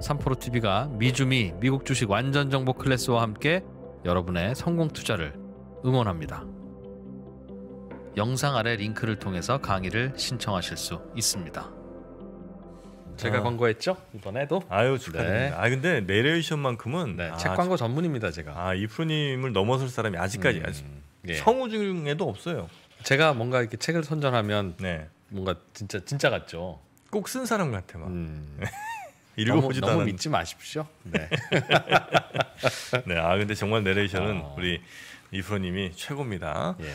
삼포로 t v 가 미주미 미국 주식 완전 정보 클래스와 함께 여러분의 성공 투자를 응원합니다. 영상 아래 링크를 통해서 강의를 신청하실 수 있습니다. 제가 아. 광고했죠 이번에도 아유 축하드립니다. 네. 아 근데 내레이션만큼은 네, 아, 책 광고 전문입니다 제가. 아 이프님을 넘어설 사람이 아직까지 음, 아직 예. 성우 중에도 없어요. 제가 뭔가 이렇게 책을 선전하면 네. 뭔가 진짜 진짜 같죠. 꼭 쓴 사람 같아 막. 음. 읽어보지도 너무, 너무 믿지 마십시오. 네. 네. 아 근데 정말 내레이션은 어. 우리 이프로님이 최고입니다. 예.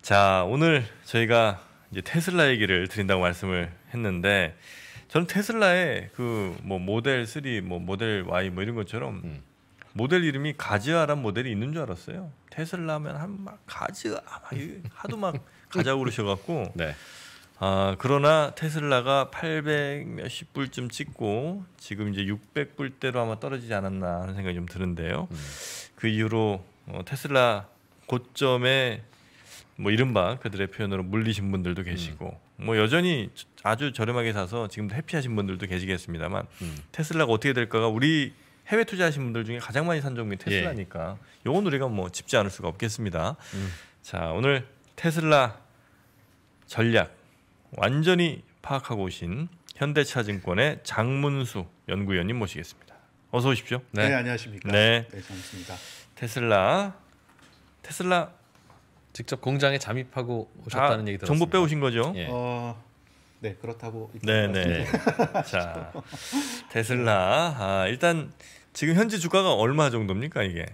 자 오늘 저희가 이제 테슬라 얘기를 드린다고 말씀을 했는데 저는 테슬라의 그뭐 모델 3, 뭐 모델 Y 뭐, 뭐 이런 것처럼 음. 모델 이름이 가즈아란 모델이 있는 줄 알았어요. 테슬라면 한 막 가즈아 막 하도 막 가자 그러셔갖고. 네. 아, 그러나 테슬라가 800 몇십 불쯤 찍고 지금 이제 600불대로 아마 떨어지지 않았나 하는 생각이 좀 드는데요. 음. 그 이후로 어, 테슬라 고점에 뭐 이른바 그들의 표현으로 물리신 분들도 계시고 음. 뭐 여전히 아주 저렴하게 사서 지금도 회피하신 분들도 계시겠습니다만 음. 테슬라가 어떻게 될까가 우리 해외 투자하신 분들 중에 가장 많이 산 종목이 예. 테슬라니까 예. 요건 우리가 뭐 짚지 않을 수가 없겠습니다. 음. 자 오늘 테슬라 전략 완전히 파악하고 오신 현대차증권의 장문수 연구위원님 모시겠습니다. 어서 오십시오. 네, 네 안녕하십니까. 네, 네 반갑습니다. 테슬라 테슬라 직접 공장에 잠입하고 오셨다는 아, 얘기 들었습니다. 정보 빼오신 거죠? 예. 어, 네 그렇다고. 네네. 네. 자 테슬라 아, 일단 지금 현재 주가가 얼마 정도입니까 이게?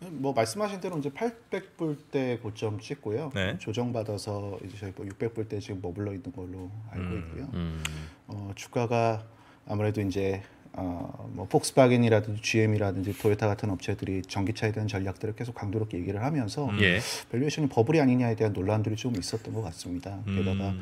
뭐 말씀하신 대로 이제 800불대 고점 찍고요. 네. 조정받아서 이제 저희 600불대 뭐 지금 머물러 있는 걸로 알고 음, 있고요. 음, 어, 주가가 아무래도 이제 어, 뭐 폭스바겐이라든지 GM이라든지 도요타 같은 업체들이 전기차에 대한 전략들을 계속 강도롭게 얘기를 하면서 음. 예. 밸류에이션이 음, 버블이 아니냐에 대한 논란들이 좀 있었던 것 같습니다. 게다가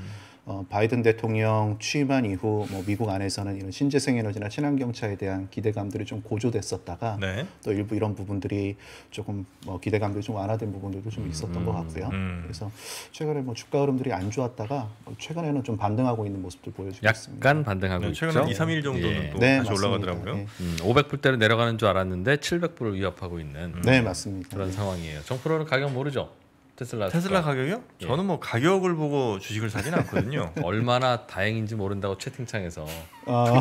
어, 바이든 대통령 취임한 이후 뭐 미국 안에서는 이런 신재생 에너지나 친환경차에 대한 기대감들이 좀 고조됐었다가 네. 또 일부 이런 부분들이 조금 뭐 기대감들이 좀 완화된 부분들도 좀 있었던 음, 것 같고요. 음. 그래서 최근에 뭐 주가 흐름들이 안 좋았다가 뭐 최근에는 좀 반등하고 있는 모습도 보여주고 약간 있습니다. 약간 네, 반등하고 네, 최근에 있죠. 2, 3일 정도는 예. 또 네, 다시 올라가더라고요. 네. 음, 500불대로 내려가는 줄 알았는데 700불을 위협하고 있는 네, 맞습니다. 그런 네. 상황이에요. 정프로는 가격 모르죠? 테슬라 테슬라 주가. 가격이요? 예. 저는 뭐 가격을 보고 주식을 사진 않거든요. 얼마나 다행인지 모른다고 채팅창에서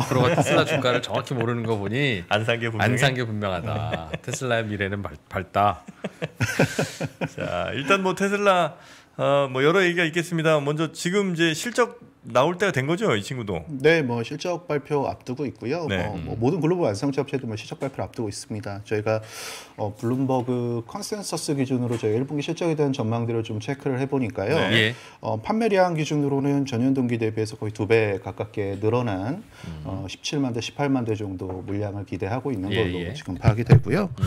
프로가 아. 테슬라 주가를 정확히 모르는 거 보니 안산게 분명 분명하다. 테슬라의 미래는 밝, 밝다. 자 일단 뭐 테슬라 어, 뭐 여러 얘기가 있겠습니다. 먼저 지금 이제 실적 나올 때가 된 거죠, 이 친구도. 네, 뭐 실적 발표 앞두고 있고요. 네. 어, 뭐, 뭐 음. 모든 글로벌 완성차 업체도 뭐 실적 발표를 앞두고 있습니다. 저희가 어, 블룸버그 컨센서스 기준으로 저희 1분기 실적에 대한 전망들을 좀 체크를 해보니까요. 네. 예. 어, 판매량 기준으로는 전년 동기 대비해서 거의 두 배 가깝게 늘어난 음. 어, 17만 대, 18만 대 정도 물량을 기대하고 있는 예, 걸로 예, 예. 지금 파악이 되고요. 음.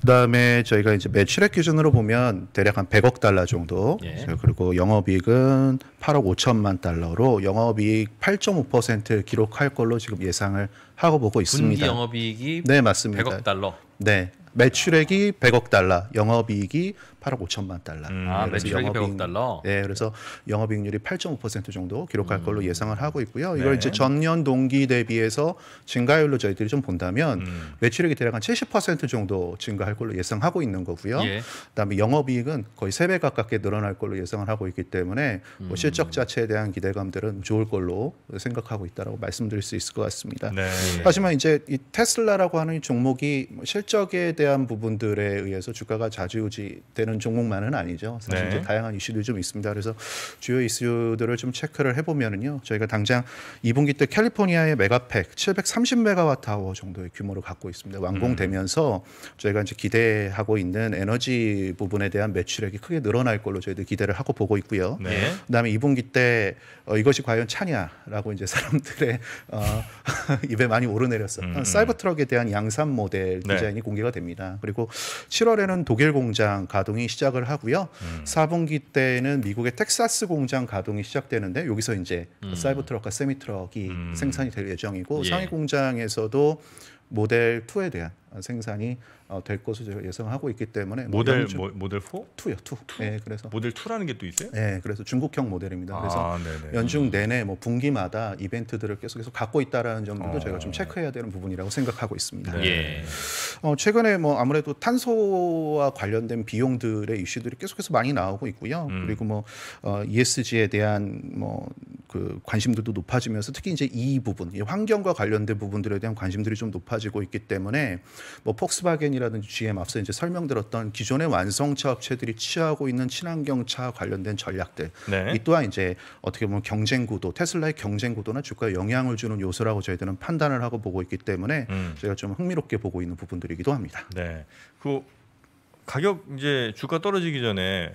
그다음에 저희가 이제 매출액 기준으로 보면 대략 한 100억 달러 정도. 예. 그리고 영업이익은 8억 5천만 달러로 영업이익 8.5% 기록할 걸로 지금 예상을 하고 보고 있습니다. 분기 영업이익이 네 맞습니다. 100억 달러. 네 매출액이 100억 달러, 영업이익이 8억 5천만 달러. 음, 아, 매출액이 영업이익, 100억 달러. 예, 그래서 영업이익률이 8.5% 정도 기록할 음. 걸로 예상을 하고 있고요. 네. 이걸 네. 이제 전년 동기 대비해서 증가율로 저희들이 좀 본다면 음. 매출액이 대략 한 70% 정도 증가할 걸로 예상하고 있는 거고요. 예. 그다음에 영업이익은 거의 3배 가깝게 늘어날 걸로 예상을 하고 있기 때문에 뭐 음. 실적 자체에 대한 기대감들은 좋을 걸로 생각하고 있다라고 말씀드릴 수 있을 것 같습니다. 네. 하지만 이제 이 테슬라라고 하는 이 종목이 실적에 대한 부분들에 의해서 주가가 좌지우지되는 되는 종목만은 아니죠. 사실 네. 다양한 이슈들이 좀 있습니다. 그래서 주요 이슈들을 좀 체크를 해보면은요. 저희가 당장 2분기 때 캘리포니아의 메가팩 730메가와트아워 정도의 규모를 갖고 있습니다. 완공되면서 음. 저희가 이제 기대하고 있는 에너지 부분에 대한 매출액이 크게 늘어날 걸로 저희도 기대를 하고 보고 있고요. 네. 그다음에 2분기 때 어, 이것이 과연 차냐라고 이제 사람들의 어, 입에 많이 오르내렸어. 음. 음. 사이버 트럭에 대한 양산 모델 네. 디자인이 네. 공개가 됩니다. 그리고 7월에는 독일 공장 가동이 가동이 시작을 하고요. 음. 4분기 때는 미국의 텍사스 공장 가동이 시작되는데 여기서 이제 그 음. 사이버 트럭과 세미 트럭이 음. 생산이 될 예정이고 예. 상위 공장에서도 모델 2에 대한 생산이 어, 될 것으로 예상하고 있기 때문에 모델 뭐 모델 4? 2요, 2. 예, 네, 그래서 모델 2라는 게 또 있어요? 예, 네, 그래서 중국형 모델입니다. 그래서 아, 연중 내내 뭐 분기마다 이벤트들을 계속해서 갖고 있다라는 점들도 어. 저희가 좀 체크해야 되는 부분이라고 생각하고 있습니다. 예. 어, 최근에 뭐 아무래도 탄소와 관련된 비용들의 이슈들이 계속해서 많이 나오고 있고요. 음. 그리고 뭐 어, ESG에 대한 뭐 그 관심들도 높아지면서 특히 이제 이 부분, 이 환경과 관련된 부분들에 대한 관심들이 좀 높아지고 있기 때문에 뭐 폭스바겐이라든지 GM 앞서 이제 설명드렸던 기존의 완성차 업체들이 취하고 있는 친환경차 관련된 전략들 네. 이 또한 이제 어떻게 보면 경쟁 구도 테슬라의 경쟁 구도나 주가에 영향을 주는 요소라고 저희들은 판단을 하고 보고 있기 때문에 음. 저희가 좀 흥미롭게 보고 있는 부분들이기도 합니다. 네. 그 가격 이제 주가 떨어지기 전에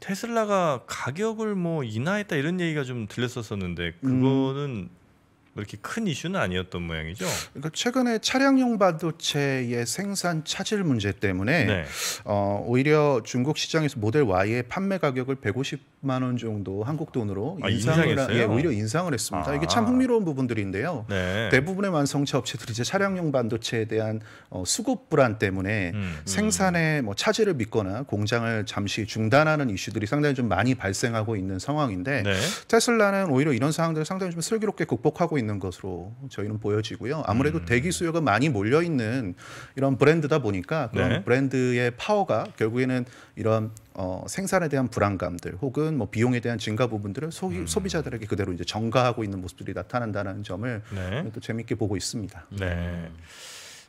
테슬라가 가격을 뭐 인하했다 이런 얘기가 좀 들렸었었는데 음. 그거는 음. 그렇게 뭐 큰 이슈는 아니었던 모양이죠. 그러니까 최근에 차량용 반도체의 생산 차질 문제 때문에 네. 어, 오히려 중국 시장에서 모델 Y의 판매 가격을 200만 원 정도 한국 돈으로 아, 인상을 아, 예, 오히려 인상을 했습니다. 아. 이게 참 아. 흥미로운 부분들인데요. 네. 대부분의 완성차 업체들이 이제 차량용 반도체에 대한 어, 수급 불안 때문에 음, 음. 생산에 뭐 차질을 믿거나 공장을 잠시 중단하는 이슈들이 상당히 좀 많이 발생하고 있는 상황인데 네. 테슬라는 오히려 이런 상황들을 상당히 좀 슬기롭게 극복하고 있는 것으로 저희는 보여지고요. 아무래도 음. 대기 수요가 많이 몰려 있는 이런 브랜드다 보니까 그런 네. 브랜드의 파워가 결국에는 이런 어, 생산에 대한 불안감들 혹은 뭐 비용에 대한 증가 부분들을 소, 음. 비자들에게 그대로 이제 전가하고 있는 모습들이 나타난다는 점을 네. 또재미있게 보고 있습니다. 네.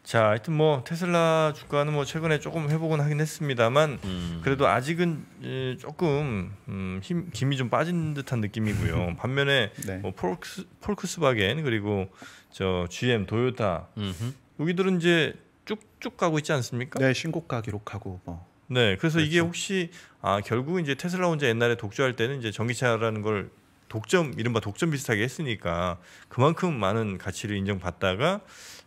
자, 하여튼 뭐 테슬라 주가는 뭐 최근에 조금 회복은 하긴 했습니다만 음. 그래도 아직은 예, 조금 음, 힘 김이 좀 빠진 듯한 느낌이고요. 반면에 네. 뭐 폴크스, 폴크스바겐 그리고 저 GM, 도요타 음흠. 여기들은 이제 쭉쭉 가고 있지 않습니까? 네, 신고가 기록하고 뭐 네, 그래서 그렇죠. 이게 혹시 아 결국 이제 테슬라 혼자 옛날에 독주할 때는 이제 전기차라는 걸 독점 이른바 독점 비슷하게 했으니까 그만큼 많은 가치를 인정받다가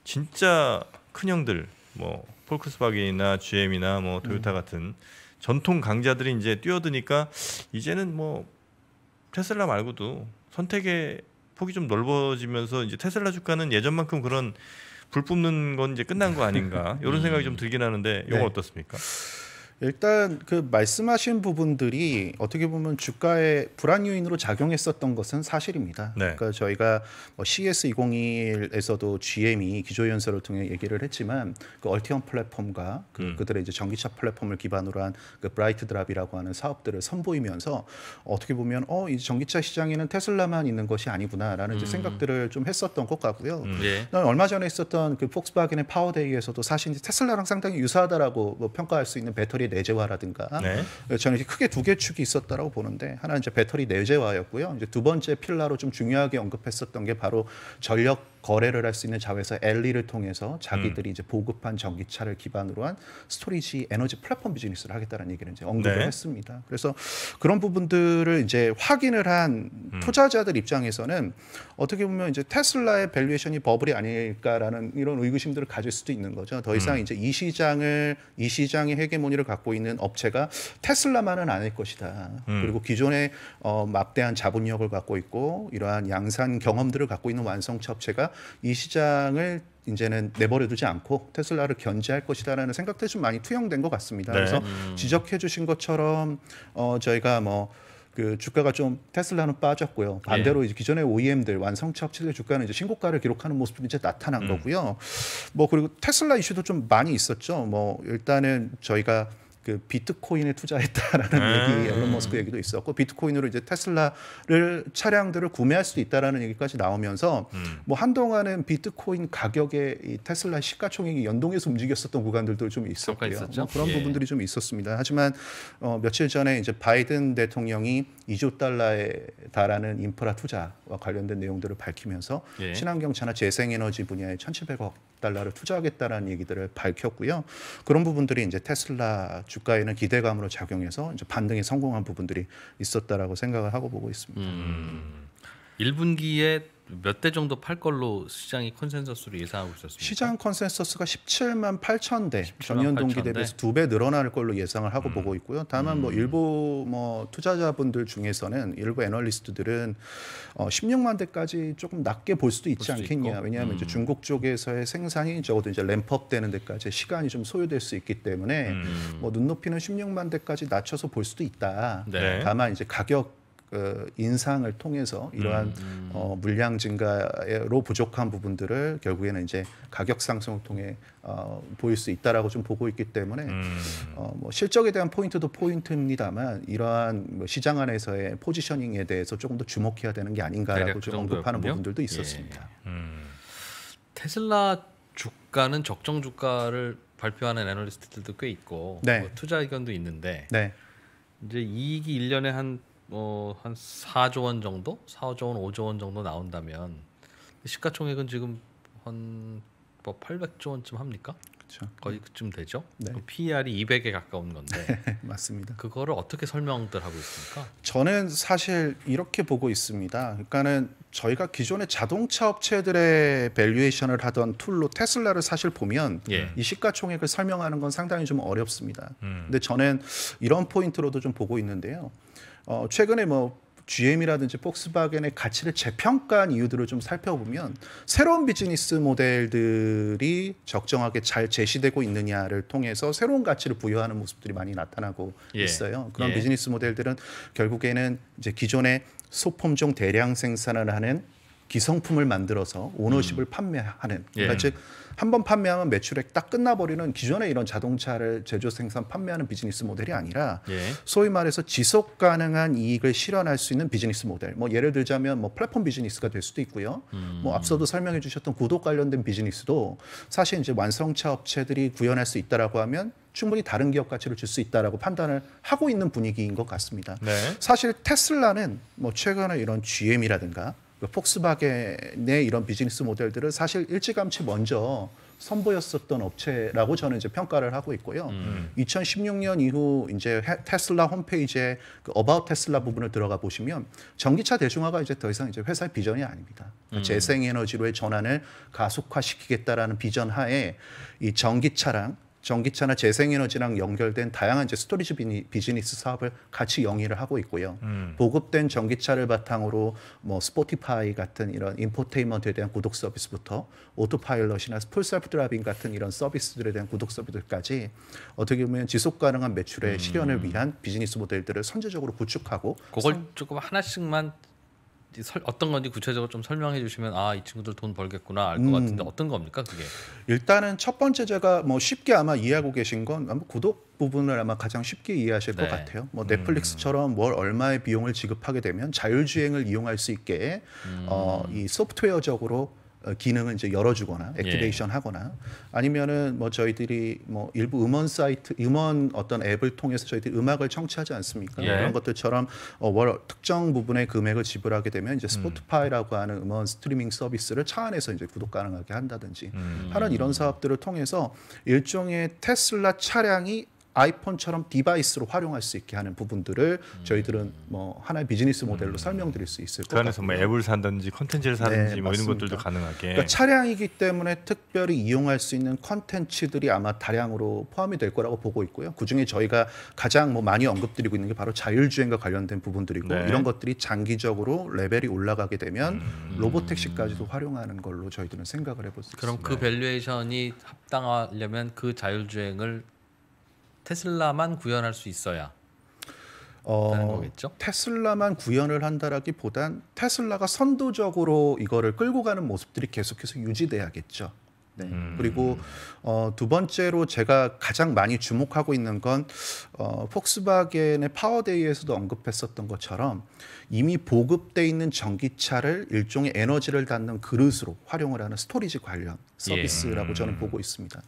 진짜 큰 형들 뭐 폴크스바겐이나 GM이나 뭐도요타 음. 같은 전통 강자들이 이제 뛰어드니까 이제는 뭐 테슬라 말고도 선택의 폭이 좀 넓어지면서 이제 테슬라 주가는 예전만큼 그런 불 뿜는 건 이제 끝난 거 아닌가 이런 생각이 음. 좀 들긴 하는데 이거 네. 어떻습니까? 일단 그 말씀하신 부분들이 어떻게 보면 주가에 불안 요인으로 작용했었던 것은 사실입니다. 네. 그러니까 저희가 뭐 CS2021에서도 GM이 기조연설을 통해 얘기를 했지만 그 얼티언 플랫폼과 그 음. 그들의 이제 전기차 플랫폼을 기반으로 한 그 브라이트 드랍이라고 하는 사업들을 선보이면서 어떻게 보면 어이제 전기차 시장에는 테슬라만 있는 것이 아니구나라는 음. 이제 생각들을 좀 했었던 것 같고요. 음, 예. 얼마 전에 있었던 그 폭스바겐의 파워데이에서도 사실 테슬라랑 상당히 유사하다라고 뭐 평가할 수 있는 배터리 배터리 내재화라든가 네. 저는 크게 두 개 축이 있었다라고 보는데 하나는 이제 배터리 내재화였고요. 이제 두 번째 필라로 좀 중요하게 언급했었던 게 바로 전력 거래를 할 수 있는 자회사 엘리를 통해서 자기들이 음. 이제 보급한 전기차를 기반으로 한 스토리지 에너지 플랫폼 비즈니스를 하겠다는 얘기를 이제 언급을 네. 했습니다. 그래서 그런 부분들을 이제 확인을 한 음. 투자자들 입장에서는 어떻게 보면 이제 테슬라의 밸류에이션이 버블이 아닐까라는 이런 의구심들을 가질 수도 있는 거죠. 더 이상 음. 이제 이 시장을 이 시장의 헤게모니를 갖고 있는 업체가 테슬라만은 아닐 것이다. 음. 그리고 기존의 어, 막대한 자본력을 갖고 있고 이러한 양산 경험들을 갖고 있는 완성차 업체가 이 시장을 이제는 내버려두지 않고 테슬라를 견제할 것이다라는 생각도좀 많이 투영된 것 같습니다. 네. 그래서 음. 지적해 주신 것처럼 어, 저희가 뭐 그 주가가 좀 테슬라는 빠졌고요. 예. 반대로 예. 이제 기존의 OEM들 완성차 업체들의 주가는 이제 신고가를 기록하는 모습이 이제 나타난 음. 거고요. 뭐 그리고 테슬라 이슈도 좀 많이 있었죠. 뭐 일단은 저희가 그 비트코인에 투자했다라는 음. 얘기, 앨런 머스크 얘기도 있었고 비트코인으로 이제 테슬라를 차량들을 구매할 수도 있다라는 얘기까지 나오면서 음. 뭐 한동안은 비트코인 가격에 이 테슬라 시가총액이 연동해서 움직였었던 구간들도 좀 있었고요. 뭐 그런 예. 부분들이 좀 있었습니다. 하지만 어, 며칠 전에 이제 바이든 대통령이 2조 달러에 달하는 인프라 투자와 관련된 내용들을 밝히면서 예. 친환경차나 재생에너지 분야에 1,700억 달러를 투자하겠다라는 얘기들을 밝혔고요. 그런 부분들이 이제 테슬라 주가에는 기대감으로 작용해서 이제 반등에 성공한 부분들이 있었다라고 생각을 하고 보고 있습니다. 음, 1분기에 몇대 정도 팔 걸로 시장이 컨센서스로 예상하고 있었습니다. 시장 컨센서스가 17만 8천 대1 7 전년 동기 대? 대비해서 두 배 늘어날 걸로 예상을 하고 음. 보고 있고요. 다만 뭐 음. 뭐 일부 뭐 투자자분들 중에서는 일부 애널리스트들은 어 16만 대까지 조금 낮게 볼 수도 있지 볼 않겠냐. 있고. 왜냐하면 음. 이제 중국 쪽에서의 생산이 적어도 이제 램프업 되는 데까지 시간이 좀 소요될 수 있기 때문에 음. 뭐 눈높이는 16만 대까지 낮춰서 볼 수도 있다. 네. 다만 이제 가격 그 인상을 통해서 이러한 음. 어, 물량 증가로 부족한 부분들을 결국에는 이제 가격 상승을 통해 어, 보일 수 있다라고 좀 보고 있기 때문에 음. 어, 뭐 실적에 대한 포인트도 포인트입니다만 이러한 뭐 시장 안에서의 포지셔닝에 대해서 조금 더 주목해야 되는 게 아닌가라고 그 좀 언급하는 부분들도 예. 있었습니다. 예. 음. 테슬라 주가는 적정 주가를 발표하는 애널리스트들도 꽤 있고 네. 뭐 투자 의견도 있는데 네. 이제 이익이 일년에한 뭐한 4조 원 정도, 4조 원, 5조 원 정도 나온다면 시가총액은 지금 한뭐 800조 원쯤 합니까? 그렇죠. 거의 그쯤 되죠. 네. PER이 200에 가까운 건데. 네, 맞습니다. 그거를 어떻게 설명들 하고 있습니까? 저는 사실 이렇게 보고 있습니다. 그러니까는 저희가 기존의 자동차 업체들의 밸류에이션을 하던 툴로 테슬라를 사실 보면 예. 이 시가총액을 설명하는 건 상당히 좀 어렵습니다. 음. 근데 저는 이런 포인트로도 좀 보고 있는데요. 어, 최근에 뭐 GM이라든지 폭스바겐의 가치를 재평가한 이유들을 좀 살펴보면 새로운 비즈니스 모델들이 적정하게 잘 제시되고 있느냐를 통해서 새로운 가치를 부여하는 모습들이 많이 나타나고 예. 있어요. 그런 예. 비즈니스 모델들은 결국에는 이제 기존의 소품종 대량 생산을 하는 기성품을 만들어서 오너십을 음. 판매하는 예. 그러니까 예. 즉한 번 판매하면 매출액 딱 끝나버리는 기존의 이런 자동차를 제조 생산 판매하는 비즈니스 모델이 아니라 예. 소위 말해서 지속 가능한 이익을 실현할 수 있는 비즈니스 모델 뭐 예를 들자면 뭐 플랫폼 비즈니스가 될 수도 있고요 음. 뭐 앞서도 설명해 주셨던 구독 관련된 비즈니스도 사실 이제 완성차 업체들이 구현할 수 있다라고 하면 충분히 다른 기업 가치를 줄 수 있다라고 판단을 하고 있는 분위기인 것 같습니다. 네. 사실 테슬라는 뭐 최근에 이런 GM이라든가 그 폭스바겐의 이런 비즈니스 모델들은 사실 일찌감치 먼저 선보였었던 업체라고 저는 이제 평가를 하고 있고요. 음. 2016년 이후 이제 테슬라 홈페이지에 그 어바웃 테슬라 부분을 들어가 보시면 전기차 대중화가 이제 더 이상 이제 회사의 비전이 아닙니다. 그러니까 음. 재생에너지로의 전환을 가속화시키겠다라는 비전 하에 이 전기차랑 전기차나 재생에너지랑 연결된 다양한 이제 스토리지 비즈니스 사업을 같이 영위를 하고 있고요. 음. 보급된 전기차를 바탕으로 뭐 스포티파이 같은 이런 인포테인먼트에 대한 구독 서비스부터 오토파일럿이나 풀셀프 드라이빙 같은 이런 서비스들에 대한 구독 서비스까지 어떻게 보면 지속 가능한 매출의 음. 실현을 위한 비즈니스 모델들을 선제적으로 구축하고 그걸 조금 하나씩만 설, 어떤 건지 구체적으로 좀 설명해 주시면 아 이 친구들 돈 벌겠구나 알것 음. 같은데 어떤 겁니까 그게? 일단은 첫 번째 제가 뭐 쉽게 아마 이해하고 계신 건 아마 구독 부분을 아마 가장 쉽게 이해하실 네. 것 같아요. 뭐 음. 넷플릭스처럼 음. 월 얼마의 비용을 지급하게 되면 자율주행을 이용할 수 있게 음. 어, 이 소프트웨어적으로 어, 기능을 이제 열어주거나 예. 액티베이션 예. 하거나 아니면은 뭐 저희들이 뭐 일부 음원 사이트 음원 어떤 앱을 통해서 저희들이 음악을 청취하지 않습니까 예. 그런 것들처럼 어, 월 특정 부분의 금액을 지불하게 되면 이제 스포트파이라고 음. 하는 음원 스트리밍 서비스를 차 안에서 이제 구독 가능하게 한다든지 음. 하는 이런 사업들을 통해서 일종의 테슬라 차량이 아이폰처럼 디바이스로 활용할 수 있게 하는 부분들을 저희들은 뭐 하나의 비즈니스 모델로 음. 설명드릴 수 있을 그 안에서 뭐 앱을 산든지 컨텐츠를 사든지 네, 뭐 이런 것들도 가능하게 그러니까 차량이기 때문에 특별히 이용할 수 있는 컨텐츠들이 아마 다량으로 포함이 될 거라고 보고 있고요. 그중에 저희가 가장 뭐 많이 언급드리고 있는 게 바로 자율주행과 관련된 부분들이고 네. 이런 것들이 장기적으로 레벨이 올라가게 되면 음. 로보택시까지도 활용하는 걸로 저희들은 생각을 해볼 수 그럼 그 있습니다. 그럼 그 밸류에이션이 합당하려면 그 자율주행을 테슬라만 구현할 수 있어야 어, 테슬라만 구현을 한다라기보단 테슬라가 선도적으로 이거를 끌고 가는 모습들이 계속해서 유지돼야겠죠. 네. 음. 그리고 어, 두 번째로 제가 가장 많이 주목하고 있는 건 어, 폭스바겐의 파워데이에서도 언급했었던 것처럼 이미 보급돼 있는 전기차를 일종의 에너지를 담는 그릇으로 활용을 하는 스토리지 관련 예. 서비스라고 예. 저는 음. 보고 있습니다.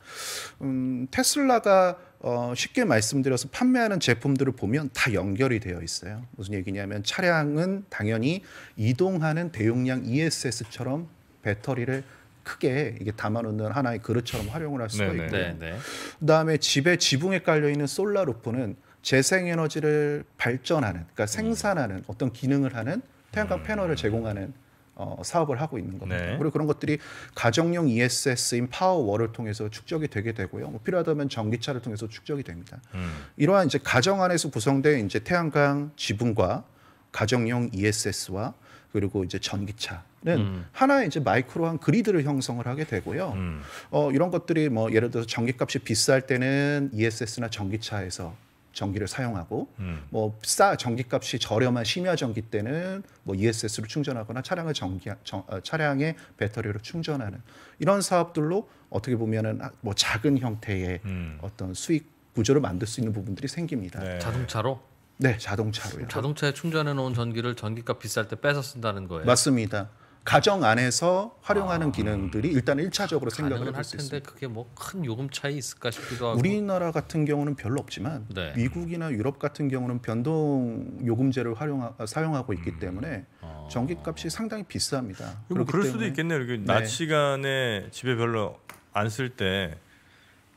음, 테슬라가 어, 쉽게 말씀드려서 판매하는 제품들을 보면 다 연결이 되어 있어요. 무슨 얘기냐면 차량은 당연히 이동하는 대용량 ESS처럼 배터리를 크게 이게 담아놓는 하나의 그릇처럼 활용을 할 수가 네네. 네. 있고요. 네, 네. 그다음에 집에 지붕에 깔려 있는 솔라루프는 재생에너지를 발전하는, 그러니까 생산하는 어떤 기능을 하는 태양광 음. 패널을 제공하는 어, 사업을 하고 있는 겁니다. 네. 그리고 그런 것들이 가정용 ESS인 파워월을 통해서 축적이 되게 되고요. 뭐 필요하다면 전기차를 통해서 축적이 됩니다. 음. 이러한 이제 가정 안에서 구성된 이제 태양광 지분과 가정용 ESS와 그리고 이제 전기차는 음. 하나의 이제 마이크로한 그리드를 형성을 하게 되고요. 음. 어, 이런 것들이 뭐 예를 들어서 전기값이 비쌀 때는 ESS나 전기차에서 전기를 사용하고 음. 뭐싸 전기값이 저렴한 심야 전기 때는 뭐 ESS로 충전하거나 차량을 전기 정, 어, 차량의 배터리로 충전하는 이런 사업들로 어떻게 보면은 아, 뭐 작은 형태의 음. 어떤 수익 구조를 만들 수 있는 부분들이 생깁니다. 네. 자동차로? 네, 자동차로요. 자동차에 충전해 놓은 전기를 전기값 비쌀 때 빼서 쓴다는 거예요. 맞습니다. 가정 안에서 활용하는 아. 기능들이 일단 1차적으로 생각을 할수 텐데 있습니다. 그게 뭐 큰 요금 차이 있을까 싶기도 하고 우리나라 같은 경우는 별로 없지만 네. 미국이나 유럽 같은 경우는 변동 요금제를 활용 아, 사용하고 있기 음. 때문에 어. 전기값이 상당히 비쌉니다. 그리 그럴 수도 있겠네요. 네. 낮 시간에 집에 별로 안 쓸 때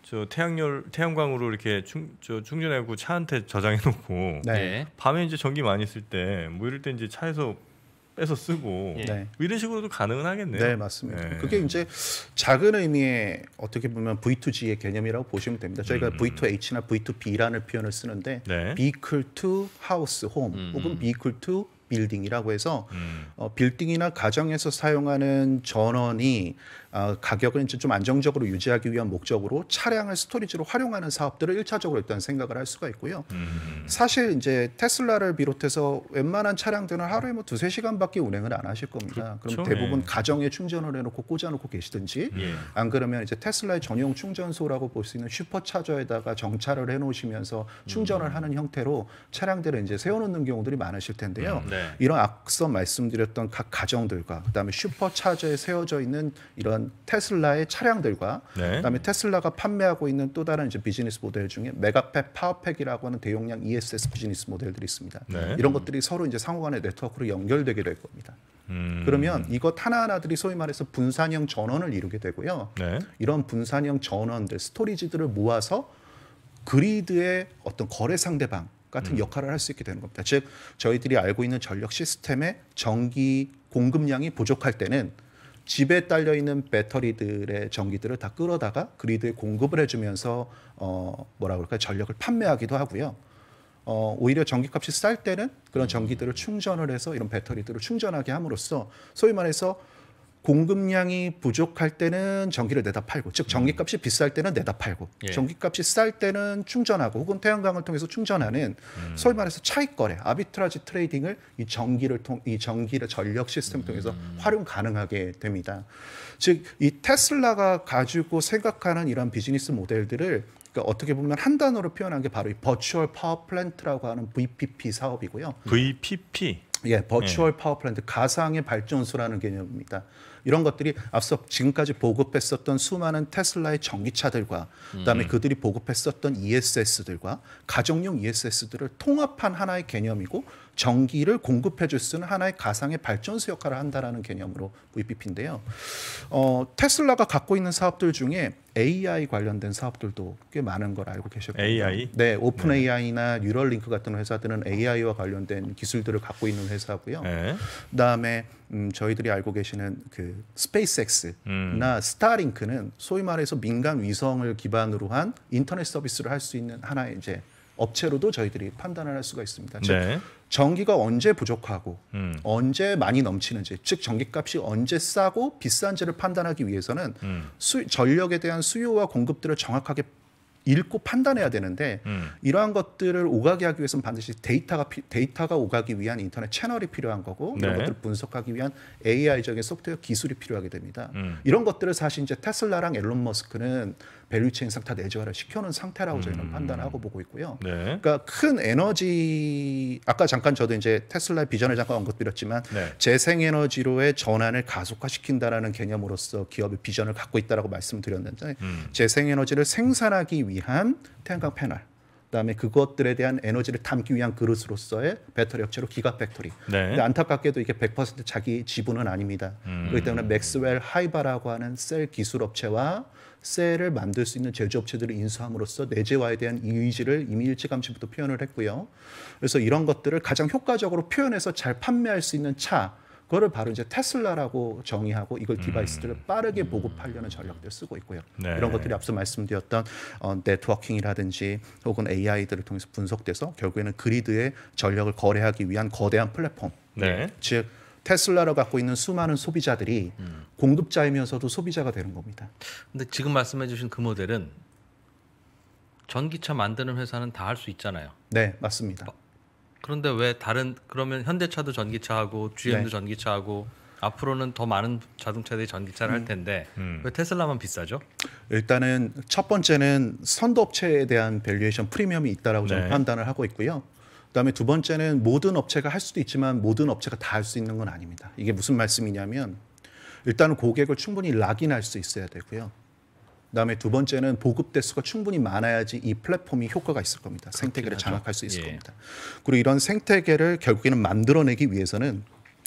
저 태양열 태양광으로 이렇게 충, 저 충전해고 차한테 저장해 놓고 네. 네. 밤에 이제 전기 많이 쓸 때 뭐 이럴 때 이제 차에서 에서 쓰고 예. 네. 뭐 이런 식으로도 가능은 하겠네요. 네, 맞습니다. 네. 그게 이제 작은 의미의 어떻게 보면 V2G의 개념이라고 보시면 됩니다. 저희가 음. V2H나 V2B라는 표현을 쓰는데 네. Vehicle to House, Home 음. 혹은 Vehicle to 빌딩이라고 해서 음. 어, 빌딩이나 가정에서 사용하는 전원이 어, 가격을 이제 좀 안정적으로 유지하기 위한 목적으로 차량을 스토리지로 활용하는 사업들을 일차적으로 일단 생각을 할 수가 있고요. 음. 사실 이제 테슬라를 비롯해서 웬만한 차량들은 하루에 뭐 두세 시간밖에 운행을 안 하실 겁니다. 그렇죠. 그럼 대부분 네. 가정에 충전을 해놓고 꽂아놓고 계시든지 예. 안 그러면 이제 테슬라의 전용 충전소라고 볼 수 있는 슈퍼차저에다가 정차를 해놓으시면서 충전을 음. 하는 형태로 차량들을 이제 세워놓는 경우들이 많으실 텐데요. 음. 네. 이런 앞서 말씀드렸던 각 가정들과 그다음에 슈퍼차저에 세워져 있는 이런 보면 테슬라의 차량들과 네. 그다음에 테슬라가 판매하고 있는 또 다른 이제 비즈니스 모델 중에 메가팩, 파워팩이라고 하는 대용량 ESS 비즈니스 모델들이 있습니다. 네. 이런 것들이 서로 이제 상호간의 네트워크로 연결되게 될 겁니다. 음. 그러면 이것 하나하나들이 소위 말해서 분산형 전원을 이루게 되고요. 네. 이런 분산형 전원들, 스토리지들을 모아서 그리드의 어떤 거래 상대방 같은 음. 역할을 할 수 있게 되는 겁니다. 즉 저희들이 알고 있는 전력 시스템의 전기 공급량이 부족할 때는 집에 딸려 있는 배터리들의 전기들을 다 끌어다가 그리드에 공급을 해주면서 어 뭐라 그럴까 전력을 판매하기도 하고요. 어 오히려 전기값이 쌀 때는 그런 전기들을 충전을 해서 이런 배터리들을 충전하게 함으로써 소위 말해서 공급량이 부족할 때는 전기를 내다 팔고 즉 음. 전기값이 비쌀 때는 내다 팔고 예. 전기값이 쌀 때는 충전하고 혹은 태양광을 통해서 충전하는 음. 소위 말해서 차익 거래 아비트라지 트레이딩을 이 전기를 통이 전기를 전력 시스템 통해서 음. 활용 가능하게 됩니다. 즉 이 테슬라가 가지고 생각하는 이런 비즈니스 모델들을 그러니까 어떻게 보면 한 단어로 표현한 게 바로 이 버추얼 파워 플랜트라고 하는 VPP 사업이고요. VPP 예, 버추얼 예. 파워 플랜트 가상의 발전소라는 개념입니다. 이런 것들이 앞서 지금까지 보급했었던 수많은 테슬라의 전기차들과 그다음에 음. 그들이 보급했었던 ESS들과 가정용 ESS들을 통합한 하나의 개념이고 전기를 공급해 줄 수는 하나의 가상의 발전소 역할을 한다라는 개념으로 VPP인데요. 어, 테슬라가 갖고 있는 사업들 중에 AI 관련된 사업들도 꽤 많은 걸 알고 계셨고요. AI? 네, 오픈 네. AI나 뉴럴링크 같은 회사들은 AI와 관련된 기술들을 갖고 있는 회사고요. 네. 그다음에 음, 저희들이 알고 계시는 그 스페이스X나 음. 스타링크는 소위 말해서 민간 위성을 기반으로 한 인터넷 서비스를 할 수 있는 하나의 이제 업체로도 저희들이 판단을 할 수가 있습니다. 즉 네. 전기가 언제 부족하고 음. 언제 많이 넘치는지 즉 전기값이 언제 싸고 비싼지를 판단하기 위해서는 음. 수, 전력에 대한 수요와 공급들을 정확하게 읽고 판단해야 되는데 음. 이러한 것들을 오가게 하기 위해서는 반드시 데이터가 데이터가 오가기 위한 인터넷 채널이 필요한 거고 네. 이런 것들을 분석하기 위한 AI적인 소프트웨어 기술이 필요하게 됩니다. 음. 이런 것들을 사실 이제 테슬라랑 앨런 머스크는 밸류체인상 다 내재화를 시켜놓은 상태라고 저희는 음. 판단하고 보고 있고요. 네. 그러니까 큰 에너지 아까 잠깐 저도 이제 테슬라의 비전을 잠깐 언급드렸지만 네. 재생에너지로의 전환을 가속화시킨다라는 개념으로서 기업의 비전을 갖고 있다라고 말씀드렸는데 음. 재생에너지를 생산하기 위해 위한 태양광 패널 그다음에 그것들에 대한 에너지를 담기 위한 그릇으로서의 배터리 업체로 기가 팩토리. 네. 근데 안타깝게도 이게 100% 자기 지분은 아닙니다. 음. 그렇기 때문에 맥스웰 하이바라고 하는 셀 기술 업체와 셀을 만들 수 있는 제조업체들을 인수함으로써 내재화에 대한 이 의지를 이미 일찌감치부터 표현을 했고요. 그래서 이런 것들을 가장 효과적으로 표현해서 잘 판매할 수 있는 차 그거를 바로 이제 테슬라라고 정의하고 이걸 음. 디바이스들을 빠르게 보급하려는 전략들을 쓰고 있고요. 네. 이런 것들이 앞서 말씀드렸던 어, 네트워킹이라든지 혹은 AI들을 통해서 분석돼서 결국에는 그리드에 전력을 거래하기 위한 거대한 플랫폼. 네. 즉 테슬라를 갖고 있는 수많은 소비자들이 음. 공급자이면서도 소비자가 되는 겁니다. 근데 지금 말씀해 주신 그 모델은 전기차 만드는 회사는 다 할 수 있잖아요. 네, 맞습니다. 어, 그런데 왜 다른 그러면 현대차도 전기차하고 GM도 네. 전기차하고 앞으로는 더 많은 자동차들이 전기차를 음. 할 텐데 음. 왜 테슬라만 비싸죠? 일단은 첫 번째는 선도업체에 대한 밸류에이션 프리미엄이 있다라고 저는 네. 판단을 하고 있고요. 그다음에 두 번째는 모든 업체가 할 수도 있지만 모든 업체가 다 할 수 있는 건 아닙니다. 이게 무슨 말씀이냐면 일단은 고객을 충분히 락인할 수 있어야 되고요. 그다음에 두 번째는 보급 대수가 충분히 많아야지 이 플랫폼이 효과가 있을 겁니다. 생태계를 장악할 수 있을 예. 겁니다. 그리고 이런 생태계를 결국에는 만들어내기 위해서는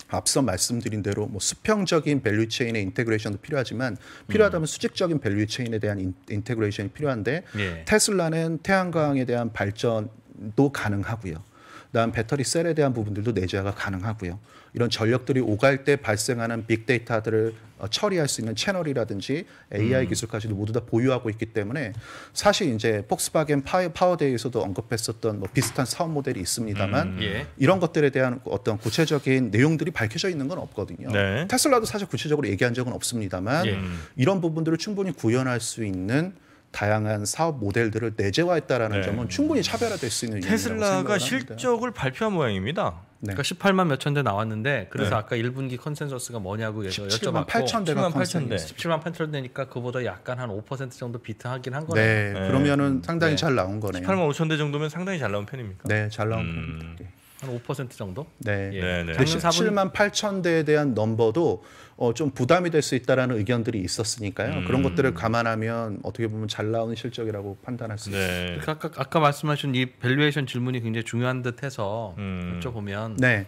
앞서 말씀드린 대로 뭐 수평적인 밸류 체인의 인테그레이션도 필요하지만 필요하다면 음. 수직적인 밸류 체인에 대한 인, 테그레이션이 필요한데 예. 테슬라는 태양광에 대한 발전도 가능하고요. 그다음 배터리 셀에 대한 부분들도 내재화가 가능하고요. 이런 전력들이 오갈 때 발생하는 빅데이터들을 어, 처리할 수 있는 채널이라든지 AI 음. 기술까지도 모두 다 보유하고 있기 때문에 사실 이제 폭스바겐 파워데이에서도 언급했었던 뭐 비슷한 사업 모델이 있습니다만 음, 예. 이런 것들에 대한 어떤 구체적인 내용들이 밝혀져 있는 건 없거든요. 네. 테슬라도 사실 구체적으로 얘기한 적은 없습니다만 예. 이런 부분들을 충분히 구현할 수 있는 다양한 사업 모델들을 내재화했다라는 네. 점은 충분히 차별화될 수 있는 테슬라가 실적을 발표한 모양입니다. 네. 그러니까 18만 몇 천 대 나왔는데 그래서 네. 아까 1분기 컨센서스가 뭐냐고 해서 17만 8천 대가 17만 8천 대. 17만 8천 대니까 그보다 약간 한 5% 정도 비트하긴 한 거네요. 네. 그러면은 네. 상당히 잘 나온 거네요. 1 8만 5천 대 정도면 상당히 잘 나온 편입니까? 네, 잘 나온 음. 편입니다. 예. 한5% 정도? 네. 예. 네, 네. 117만 8천 대에 대한 넘버도 어, 좀 부담이 될 수 있다라는 의견들이 있었으니까요. 음. 그런 것들을 감안하면 어떻게 보면 잘 나오는 실적이라고 판단할 수 네. 있습니다. 그 아까, 아까 말씀하신 이 밸류에이션 질문이 굉장히 중요한 듯해서 음. 여쭤보면 네.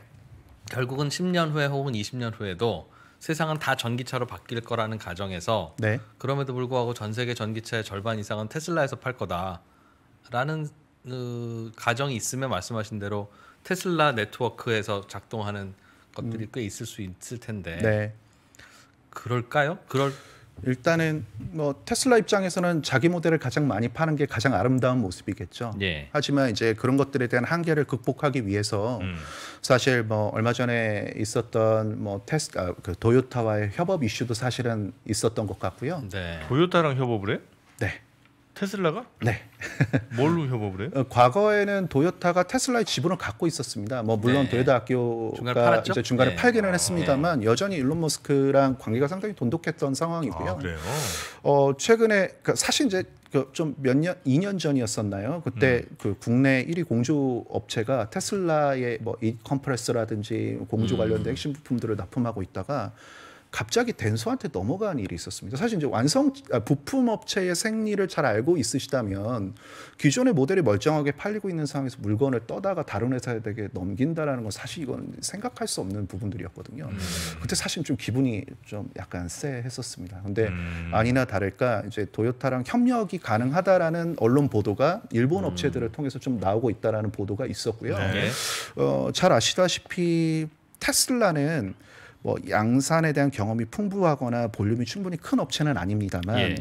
결국은 10년 후에 혹은 20년 후에도 세상은 다 전기차로 바뀔 거라는 가정에서 네. 그럼에도 불구하고 전 세계 전기차의 절반 이상은 테슬라에서 팔 거다라는 그 가정이 있으면 말씀하신 대로 테슬라 네트워크에서 작동하는 것들이 음. 꽤 있을 수 있을 텐데 네. 그럴까요? 그럴 일단은 뭐 테슬라 입장에서는 자기 모델을 가장 많이 파는 게 가장 아름다운 모습이겠죠. 예. 하지만 이제 그런 것들에 대한 한계를 극복하기 위해서 음. 사실 뭐 얼마 전에 있었던 뭐 테스 아, 그 도요타와의 협업 이슈도 사실은 있었던 것 같고요. 네. 도요타랑 협업을 해? 네. 테슬라가? 네. 뭘로 협업을 해요? 어, 과거에는 도요타가 테슬라의 지분을 갖고 있었습니다. 뭐 물론 네. 도요타 학교가 중간에 이제 중간에 네. 팔기는 아. 했습니다만 여전히 일론 머스크랑 관계가 상당히 돈독했던 상황이고요. 아, 어, 최근에 그 사실 이제 그 좀몇 년, 2년 전이었었나요? 그때 음. 그 국내 1위 공조 업체가 테슬라의 뭐이 컴프레스라든지 공조 관련된 음. 핵심 부품들을 납품하고 있다가 갑자기 댄소한테 넘어간 일이 있었습니다. 사실 이제 완성 아, 부품 업체의 생리를 잘 알고 있으시다면 기존의 모델이 멀쩡하게 팔리고 있는 상황에서 물건을 떠다가 다른 회사에게 넘긴다라는 건 사실 이건 생각할 수 없는 부분들이었거든요. 음. 그때 사실 좀 기분이 좀 약간 쎄했었습니다. 근데 음. 아니나 다를까 이제 도요타랑 협력이 가능하다라는 언론 보도가 일본 음. 업체들을 통해서 좀 나오고 있다라는 보도가 있었고요. 네. 어, 잘 아시다시피 테슬라는 뭐 양산에 대한 경험이 풍부하거나 볼륨이 충분히 큰 업체는 아닙니다만 예.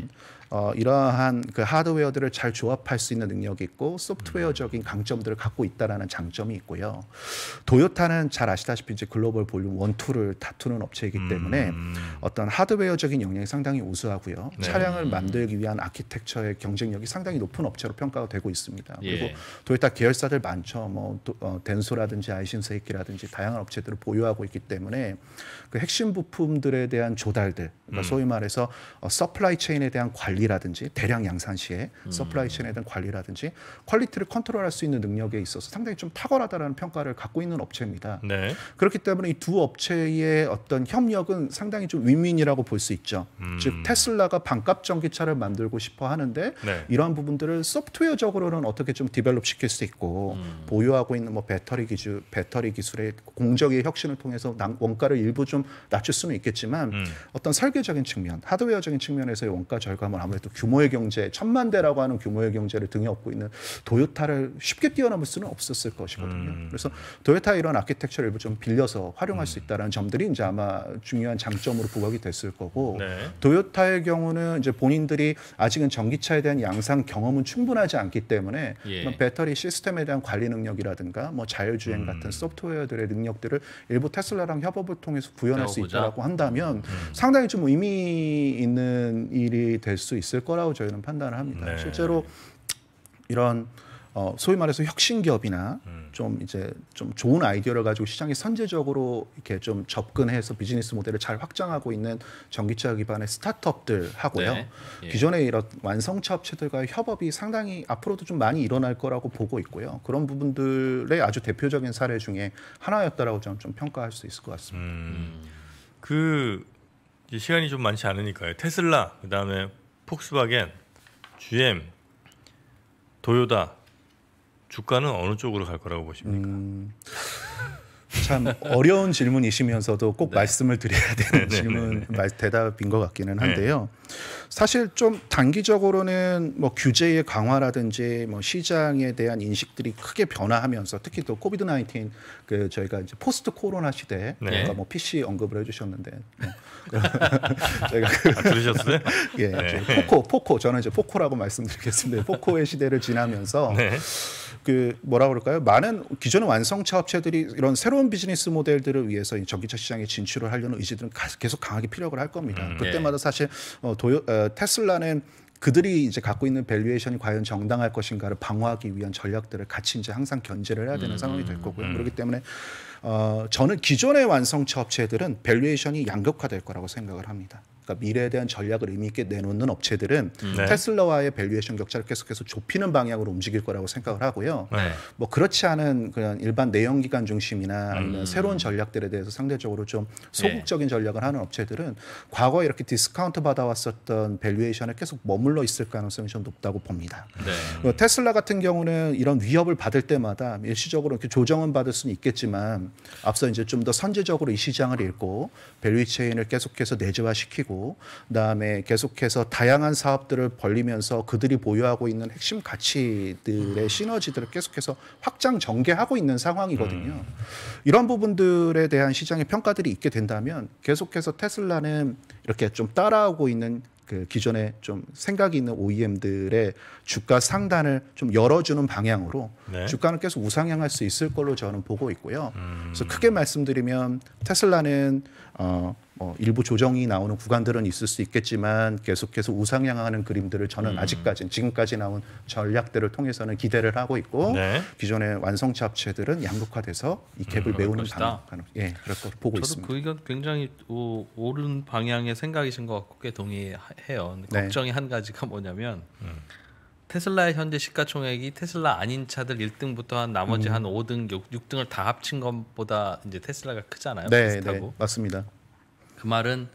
어, 이러한 그 하드웨어들을 잘 조합할 수 있는 능력이 있고 소프트웨어적인 음. 강점들을 갖고 있다라는 장점이 있고요. 도요타는 잘 아시다시피 이제 글로벌 볼륨 원투를 다투는 업체이기 음. 때문에 음. 어떤 하드웨어적인 영역이 상당히 우수하고요. 네. 차량을 만들기 위한 아키텍처의 경쟁력이 상당히 높은 업체로 평가가 되고 있습니다. 예. 그리고 도요타 계열사들 많죠. 뭐 도, 어, 덴소라든지 아이신세이키라든지 다양한 업체들을 보유하고 있기 때문에 그 핵심 부품들에 대한 조달들, 그러니까 음. 소위 말해서 어, 서플라이 체인에 대한 관리 관리라든지 대량 양산 시에 음. 서플라이 션에 대한 관리라든지 퀄리티를 컨트롤할 수 있는 능력에 있어서 상당히 좀 탁월하다라는 평가를 갖고 있는 업체입니다. 네. 그렇기 때문에 이 두 업체의 어떤 협력은 상당히 좀 윈윈이라고 볼 수 있죠. 음. 즉 테슬라가 반값 전기차를 만들고 싶어 하는데 네. 이러한 부분들을 소프트웨어적으로는 어떻게 좀 디벨롭 시킬 수 있고 음. 보유하고 있는 뭐 배터리 기술 배터리 기술의 공적의 혁신을 통해서 원가를 일부 좀 낮출 수는 있겠지만 음. 어떤 설계적인 측면, 하드웨어적인 측면에서의 원가 절감을 아무래도 규모의 경제, 천만 대라고 하는 규모의 경제를 등에 업고 있는 도요타를 쉽게 뛰어넘을 수는 없었을 것이거든요. 음. 그래서 도요타 이런 아키텍처를 일부 좀 빌려서 활용할 음. 수 있다는 점들이 이제 아마 중요한 장점으로 부각이 됐을 거고 네. 도요타의 경우는 이제 본인들이 아직은 전기차에 대한 양상 경험은 충분하지 않기 때문에 예. 뭐 배터리 시스템에 대한 관리 능력이라든가 뭐 자율주행 음. 같은 소프트웨어들의 능력들을 일부 테슬라랑 협업을 통해서 구현할 배워보자. 수 있다고 한다면 음. 상당히 좀 의미 있는 일이 될수 수 있을 거라고 저희는 판단을 합니다. 네. 실제로 이런 어, 소위 말해서 혁신 기업이나 음. 좀 이제 좀 좋은 아이디어를 가지고 시장에 선제적으로 이렇게 좀 접근해서 비즈니스 모델을 잘 확장하고 있는 전기차 기반의 스타트업들 하고요. 네. 예. 기존의 이런 완성차 업체들과 협업이 상당히 앞으로도 좀 많이 일어날 거라고 보고 있고요. 그런 부분들의 아주 대표적인 사례 중에 하나였다라고 저는 좀 평가할 수 있을 것 같습니다. 음. 음. 그 시간이 좀 많지 않으니까요. 테슬라 그다음에 폭스바겐, GM, 도요다 주가는 어느 쪽으로 갈 거라고 보십니까? 음, 참 어려운 질문이시면서도 꼭 네. 말씀을 드려야 되는 네, 네, 질문 네, 대답인 것 같기는 한데요. 네. 사실 좀 단기적으로는 뭐 규제의 강화라든지 뭐 시장에 대한 인식들이 크게 변화하면서 특히 또 코비드 나인틴 그 저희가 이제 포스트 코로나 시대 네. 그러니까 뭐 PC 언급을 해주셨는데 네. 뭐 저가 그 아, 들으셨어요? 예, 네. 포코 포코 저는 이제 포코라고 말씀드리겠습니다. 포코의 시대를 지나면서. 네. 그 뭐라 그럴까요? 많은 기존 의 완성차 업체들이 이런 새로운 비즈니스 모델들을 위해서 전기차 시장에 진출을 하려는 의지들은 계속 강하게 피력을 할 겁니다. 음, 그때마다 예. 사실 어, 도요, 어, 테슬라는 그들이 이제 갖고 있는 밸류에이션이 과연 정당할 것인가를 방어하기 위한 전략들을 같이 이제 항상 견제를 해야 되는 음, 상황이 될 음, 거고요. 음. 그렇기 때문에 어, 저는 기존의 완성차 업체들은 밸류에이션이 양극화될 거라고 생각을 합니다. 그러니까 미래에 대한 전략을 의미 있게 내놓는 업체들은 음. 네. 테슬라와의 밸류에이션 격차를 계속해서 좁히는 방향으로 움직일 거라고 생각을 하고요. 네. 뭐 그렇지 않은 그냥 일반 내연 기관 중심이나 음. 아니면 음. 새로운 전략들에 대해서 상대적으로 좀 네. 소극적인 전략을 하는 업체들은 과거에 이렇게 디스카운트 받아왔었던 밸류에이션에 계속 머물러 있을 가능성이 좀 높다고 봅니다. 네. 뭐 테슬라 같은 경우는 이런 위협을 받을 때마다 일시적으로 이렇게 조정은 받을 수는 있겠지만 앞서 이제 좀 더 선제적으로 이 시장을 읽고 밸류 체인을 계속해서 내재화시키고 있고 그다음에 계속해서 다양한 사업들을 벌리면서 그들이 보유하고 있는 핵심 가치들의 음. 시너지들을 계속해서 확장 전개하고 있는 상황이거든요. 음. 이런 부분들에 대한 시장의 평가들이 있게 된다면 계속해서 테슬라는 이렇게 좀 따라오고 있는 그 기존에 좀 생각이 있는 OEM들의 주가 상단을 좀 열어주는 방향으로 네. 주가는 계속 우상향할 수 있을 걸로 저는 보고 있고요. 음. 그래서 크게 말씀드리면 테슬라는 어 어, 일부 조정이 나오는 구간들은 있을 수 있겠지만 계속해서 우상향하는 그림들을 저는 음. 아직까지 지금까지 나온 전략들을 통해서는 기대를 하고 있고 네. 기존의 완성차 업체들은 양극화돼서 이 음, 갭을 음, 메우는 방향, 예, 그럴 걸 보고 저도 있습니다. 저도 그 의견 굉장히 오, 옳은 방향의 생각이신 것 같고 꽤 동의해요. 네. 걱정이 한 가지가 뭐냐면 음. 테슬라의 현재 시가총액이 테슬라 아닌 차들 1등부터 한 나머지 음. 한 5등, 6, 등을다 합친 것보다 이제 테슬라가 크잖아요. 네, 네 비슷하고. 네, 맞습니다. 그 말은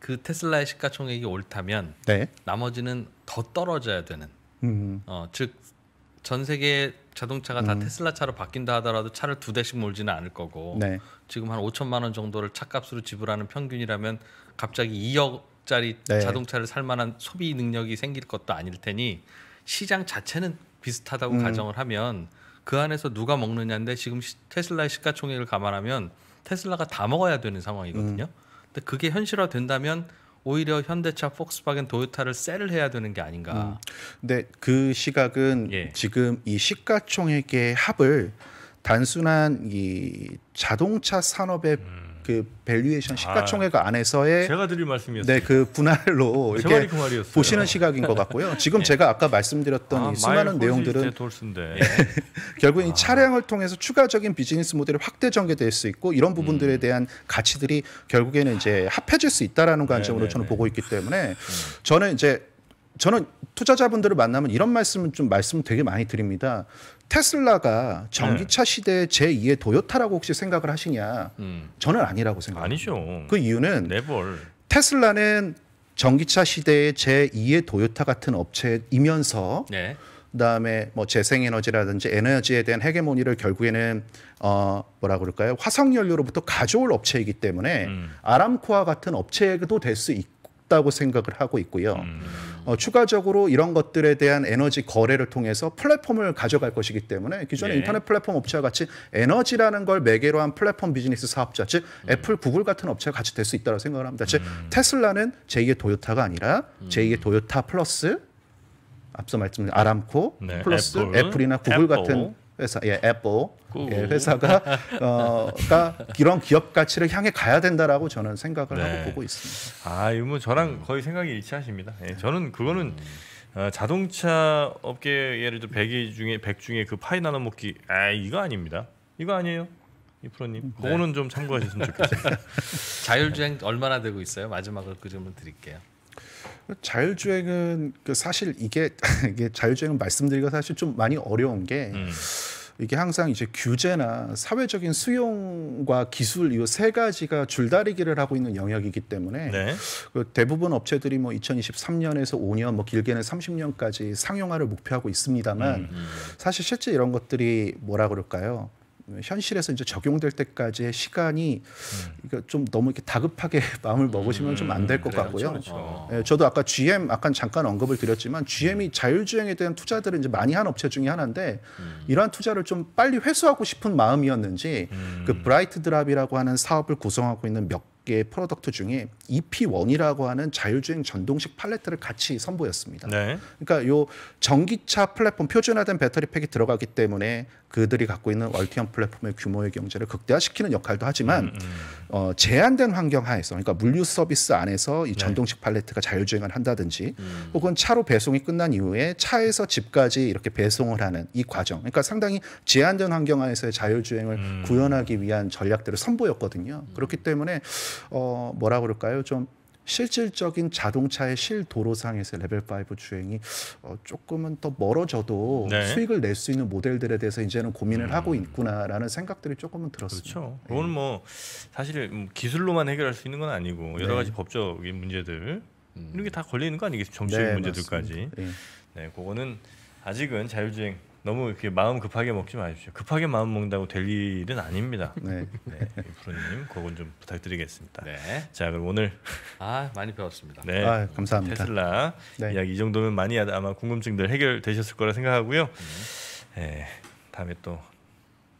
그 테슬라의 시가총액이 옳다면 네. 나머지는 더 떨어져야 되는 음. 어, 즉 전 세계 자동차가 음. 다 테슬라 차로 바뀐다 하더라도 차를 두 대씩 몰지는 않을 거고 네. 지금 한 5천만 원 정도를 차값으로 지불하는 평균이라면 갑자기 2억짜리 네. 자동차를 살 만한 소비 능력이 생길 것도 아닐 테니 시장 자체는 비슷하다고 음. 가정을 하면 그 안에서 누가 먹느냐인데 지금 시, 테슬라의 시가총액을 감안하면 테슬라가 다 먹어야 되는 상황이거든요. 음. 근데 그게 현실화 된다면 오히려 현대차, 폭스바겐, 도요타를 셀을 해야 되는 게 아닌가. 음. 근데 그 시각은 예. 지금 이 시가총액의 합을 단순한 이 자동차 산업의 음. 그 밸류에이션 시가총액 아, 안에서의 제가 드릴 말씀이었어요. 네, 그 분할로 이렇게 그 보시는 시각인 것 같고요. 지금 네. 제가 아까 말씀드렸던 아, 이 수많은 내용들은 결국 아. 이 차량을 통해서 추가적인 비즈니스 모델이 확대 전개될 수 있고 이런 부분들에 음. 대한 가치들이 결국에는 이제 합해질 수 있다라는 관점으로 네네네. 네, 저는 네, 보고 네. 있기 때문에 음. 저는 이제 저는 투자자분들을 만나면 이런 말씀을좀 말씀 을 되게 많이 드립니다. 테슬라가 전기차 네. 시대의 제2의 도요타라고 혹시 생각을 하시냐? 음. 저는 아니라고 생각합니다. 아니죠. 그 이유는 네벌. 테슬라는 전기차 시대의 제2의 도요타 같은 업체이면서 네. 그다음에 뭐 재생에너지라든지 에너지에 대한 헤게모니를 결국에는 어 뭐라 그럴까요? 화석 연료로부터 가져올 업체이기 때문에 음. 아람코와 같은 업체도 에될수 있고 있다고 생각을 하고 있고요. 음. 어, 추가적으로 이런 것들에 대한 에너지 거래를 통해서 플랫폼을 가져갈 것이기 때문에 기존의 예. 인터넷 플랫폼 업체와 같이 에너지라는 걸 매개로 한 플랫폼 비즈니스 사업자, 즉 음. 애플, 구글 같은 업체가 같이 될 수 있다고 생각을 합니다. 즉 음. 테슬라는 제2의 도요타가 아니라 음. 제2의 도요타 플러스 앞서 말씀드린 아람코 네. 플러스 애플. 이나 구글 애플. 같은 회사, 예, 애플 자꾸 예, 회사가 어가 이런 기업 가치를 향해 가야 된다라고 저는 생각을 네. 하고 보고 있습니다. 아, 이뭐 저랑 음. 거의 생각이 일치하십니다. 예, 저는 그거는 음. 어, 자동차 업계 예를 들어 1 0 중에 1 중에 그 파이 나눠 먹기 아 이거 아닙니다. 이거 아니에요. 이 프로님 음, 네. 그거는 좀 참고하셨으면 좋겠어요. 자율주행 얼마나 되고 있어요? 마지막으로 그 질문 드릴게요. 자율주행은 그 사실 이게 이게 자율주행 말씀드리기가 사실 좀 많이 어려운 게 음. 이게 항상 이제 규제나 사회적인 수용과 기술 이 세 가지가 줄다리기를 하고 있는 영역이기 때문에 네. 그 대부분 업체들이 뭐 2023년에서 5년 뭐 길게는 30년까지 상용화를 목표하고 있습니다만 음, 음. 사실 실제 이런 것들이 뭐라 그럴까요? 현실에서 이제 적용될 때까지의 시간이 그좀 음. 너무 이렇게 다급하게 마음을 먹으시면 좀 안 될것 음, 그렇죠, 같고요. 그렇죠. 예, 저도 아까 GM 아까 잠깐 언급을 드렸지만 GM이 자율주행에 대한 투자들을 이제 많이 한 업체 중에 하나인데 음. 이러한 투자를 좀 빨리 회수하고 싶은 마음이었는지 그 브라이트 드랍이라고 하는 사업을 구성하고 있는 몇개 프로덕트 중에 EP1이라고 하는 자율주행 전동식 팔레트를 같이 선보였습니다. 네. 그러니까 요 전기차 플랫폼 표준화된 배터리 팩이 들어가기 때문에 그들이 갖고 있는 월티형 플랫폼의 규모의 경제를 극대화시키는 역할도 하지만 음, 음. 어, 제한된 환경 하에서 그러니까 물류 서비스 안에서 이 네. 전동식 팔레트가 자율주행을 한다든지 음. 혹은 차로 배송이 끝난 이후에 차에서 집까지 이렇게 배송을 하는 이 과정 그러니까 상당히 제한된 환경 하에서의 자율주행을 음. 구현하기 위한 전략들을 선보였거든요. 그렇기 음. 때문에 어, 뭐라 그럴까요? 좀 실질적인 자동차의 실도로상에서 레벨 5 주행이 어, 조금은 더 멀어져도 네. 수익을 낼 수 있는 모델들에 대해서 이제는 고민을 음. 하고 있구나라는 생각들이 조금은 들었습니다. 그렇죠. 예. 그건 뭐 사실 음, 기술로만 해결할 수 있는 건 아니고 여러 네. 가지 법적인 문제들 음. 이런 게 다 걸리는 거 아니겠어요? 정치적인 문제들까지. 네. 예. 네, 그거는 아직은 자율주행 너무 이렇게 마음 급하게 먹지 마십시오. 급하게 마음 먹는다고 될 일은 아닙니다. 네, 네 프로님 그건 좀 부탁드리겠습니다. 네. 자 그럼 오늘 아 많이 배웠습니다. 네, 아 감사합니다. 테슬라 네. 이야기 이 정도면 많이 아, 아마 궁금증들 해결되셨을 거라 생각하고요. 음. 네, 다음에 또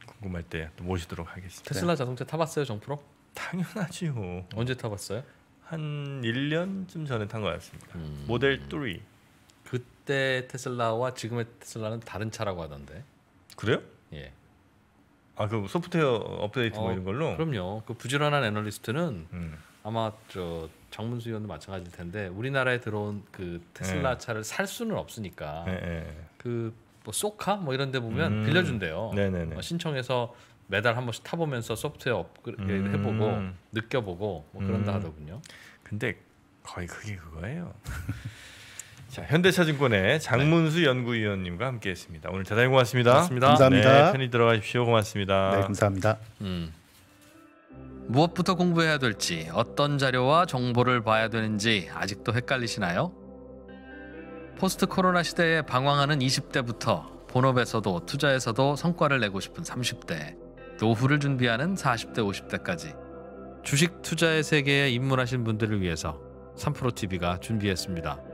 궁금할 때 또 모시도록 하겠습니다. 테슬라 자동차 타봤어요, 정프로? 당연하지요. 언제 타봤어요? 한 1년쯤 전에 탄 것 같습니다. 음. 모델 3. 그 그때 테슬라와 지금의 테슬라는 다른 차라고 하던데. 그래요? 예. 아, 그 소프트웨어 업데이트 뭐 어, 뭐 이런 걸로? 그럼요. 그 부지런한 애널리스트는 음. 아마 저 장문수 의원도 마찬가지일 텐데 우리나라에 들어온 그 테슬라 네. 차를 살 수는 없으니까 네, 예, 네. 예. 그뭐 소카 뭐 이런 데 보면 음. 빌려준대요. 어, 신청해서 매달 한 번씩 타보면서 소프트웨어 업그레이드 음. 해보고 느껴보고 뭐 그런다 음. 하더군요. 근데 거의 그게 그거예요. 자, 현대차증권의 장문수 네. 연구위원님과 함께했습니다. 오늘 대단히 고맙습니다. 고맙습니다. 감사합니다. 네, 편히 들어가십시오. 고맙습니다. 네, 감사합니다. 음. 무엇부터 공부해야 될지, 어떤 자료와 정보를 봐야 되는지 아직도 헷갈리시나요? 포스트 코로나 시대에 방황하는 20대부터 본업에서도 투자에서도 성과를 내고 싶은 30대, 노후를 준비하는 40대, 50대까지 주식 투자의 세계에 입문하신 분들을 위해서 3프로 TV가 준비했습니다.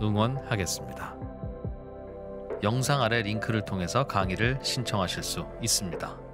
응원하겠습니다. 영상 아래 링크를 통해서 강의를 신청하실 수 있습니다.